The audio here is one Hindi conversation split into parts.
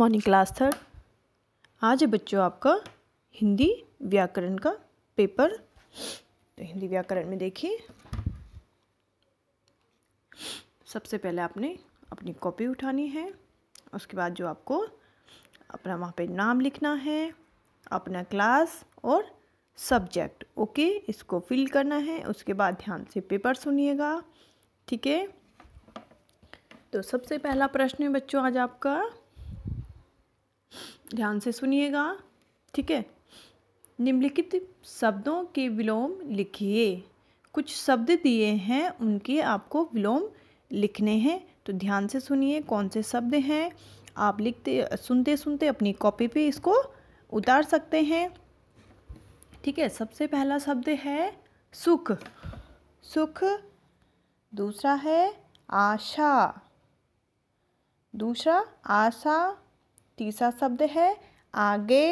मॉर्निंग क्लास थर्ड आज है बच्चों आपका हिंदी व्याकरण का पेपर तो हिंदी व्याकरण में देखिए सबसे पहले आपने अपनी कॉपी उठानी है उसके बाद जो आपको अपना वहाँ पे नाम लिखना है अपना क्लास और सब्जेक्ट ओके इसको फिल करना है उसके बाद ध्यान से पेपर सुनिएगा ठीक है तो सबसे पहला प्रश्न है बच्चों आज आपका ध्यान से सुनिएगा ठीक है निम्नलिखित शब्दों के विलोम लिखिए कुछ शब्द दिए हैं उनके आपको विलोम लिखने हैं तो ध्यान से सुनिए कौन से शब्द हैं आप लिखते सुनते सुनते अपनी कॉपी पे इसको उतार सकते हैं ठीक है सबसे पहला शब्द है सुख सुख दूसरा है आशा दूसरा आशा तीसरा शब्द है आगे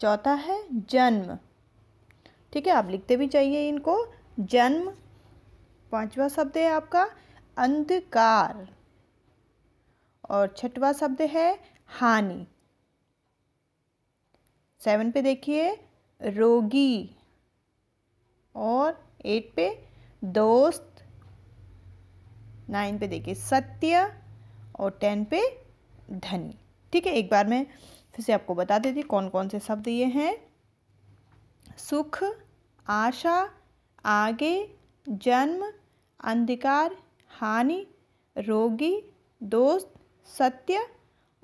चौथा है जन्म ठीक है आप लिखते भी चाहिए इनको जन्म पांचवा शब्द है आपका अंधकार और छठवा शब्द है हानि सेवन पे देखिए रोगी और एट पे दोस्त नाइन पे देखिए सत्य और टेन पे धनी ठीक है एक बार मैं फिर से आपको बता देती कौन कौन से शब्द ये हैं सुख आशा आगे जन्म अंधकार हानि रोगी दोस्त सत्य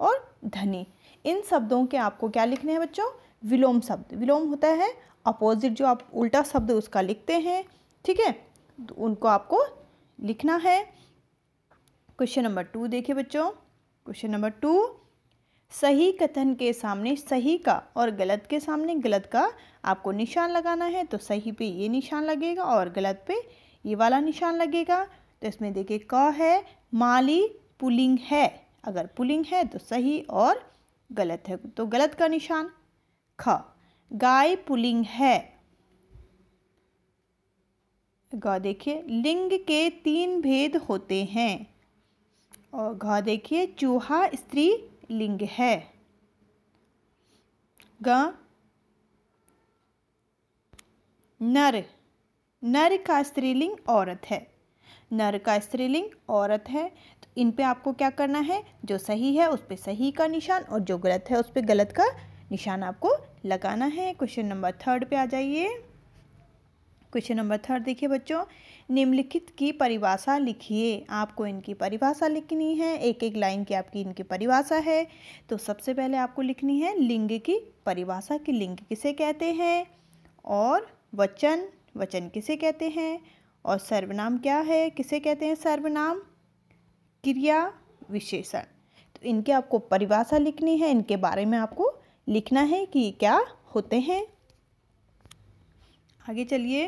और धनी इन शब्दों के आपको क्या लिखने हैं बच्चों विलोम शब्द विलोम होता है अपोजिट जो आप उल्टा शब्द उसका लिखते हैं ठीक है तो उनको आपको लिखना है क्वेश्चन नंबर टू देखिए बच्चों क्वेश्चन नंबर टू सही कथन के सामने सही का और गलत के सामने गलत का आपको निशान लगाना है तो सही पे ये निशान लगेगा और गलत पे ये वाला निशान लगेगा तो इसमें देखिए क है माली पुलिंग है अगर पुलिंग है तो सही और गलत है तो गलत का निशान ख गाय पुलिंग है ग देखिए लिंग के तीन भेद होते हैं और घ देखिए चूहा स्त्री लिंग है ग नर नर का स्त्रीलिंग औरत है नर का स्त्रीलिंग औरत है तो इन पे आपको क्या करना है जो सही है उस पर सही का निशान और जो गलत है उस पर गलत का निशान आपको लगाना है क्वेश्चन नंबर थर्ड पे आ जाइए क्वेश्चन नंबर थर्ड देखिए बच्चों निम्नलिखित की परिभाषा लिखिए आपको इनकी परिभाषा लिखनी है एक एक लाइन की आपकी इनकी परिभाषा है तो सबसे पहले आपको लिखनी है लिंग की परिभाषा कि लिंग किसे कहते हैं और वचन वचन किसे कहते हैं और सर्वनाम क्या है किसे कहते हैं सर्वनाम क्रिया विशेषण तो इनके आपको परिभाषा लिखनी है इनके बारे में आपको लिखना है कि क्या होते हैं आगे चलिए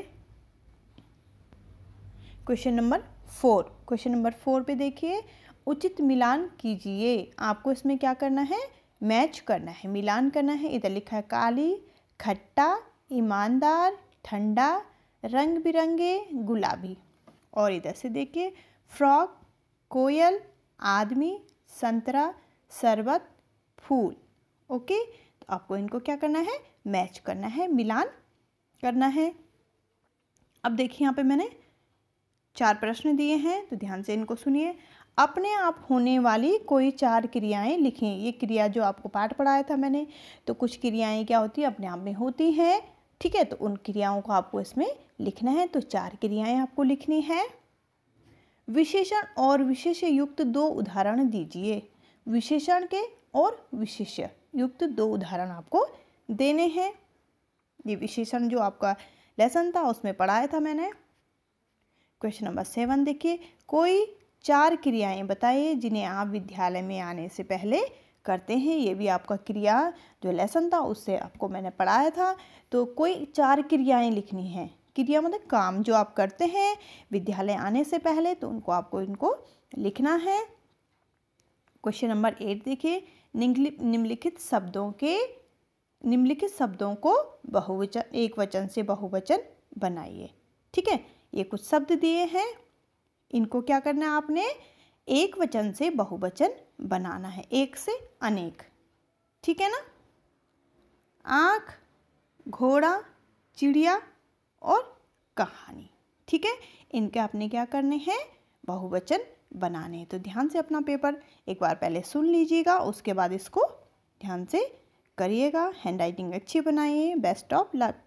question number four question number four पे देखिए उचित मिलान कीजिए आपको इसमें क्या करना है मैच करना है मिलान करना है इधर लिखा है काली खट्टा ईमानदार ठंडा रंग बिरंगे गुलाबी और इधर से देखिए फ्रॉक कोयल आदमी संतरा शरबत फूल ओके तो आपको इनको क्या करना है मैच करना है मिलान करना है अब देखिए यहाँ पे मैंने चार प्रश्न दिए हैं तो ध्यान से इनको सुनिए अपने आप होने वाली कोई चार क्रियाएं लिखें ये क्रिया जो आपको पाठ पढ़ाया था मैंने तो कुछ क्रियाएं क्या होती है अपने आप में होती हैं ठीक है तो उन क्रियाओं को आपको इसमें लिखना है तो चार क्रियाएं आपको लिखनी है विशेषण और विशेष युक्त दो उदाहरण दीजिए विशेषण के और विशेष युक्त दो उदाहरण आपको देने हैं ये विशेषण जो आपका लेसन था उसमें पढ़ाया था मैंने क्वेश्चन नंबर सेवन देखिए कोई चार क्रियाएं बताइए जिन्हें आप विद्यालय में आने से पहले करते हैं ये भी आपका क्रिया जो लेसन था उससे आपको मैंने पढ़ाया था तो कोई चार क्रियाएं लिखनी हैं क्रिया मतलब काम जो आप करते हैं विद्यालय आने से पहले तो उनको आपको इनको लिखना है क्वेश्चन नंबर एट देखिए निम्नलिखित शब्दों के निम्नलिखित शब्दों को बहुवचन एक वचन से बहुवचन बनाइए ठीक है ये कुछ शब्द दिए हैं इनको क्या करना है आपने एक वचन से बहुवचन बनाना है एक से अनेक ठीक है ना आँख घोड़ा चिड़िया और कहानी ठीक है इनके आपने क्या करने हैं बहुवचन बनाने हैं तो ध्यान से अपना पेपर एक बार पहले सुन लीजिएगा उसके बाद इसको ध्यान से करिएगा हैंड राइटिंग अच्छी बनाइए बेस्ट ऑफ लक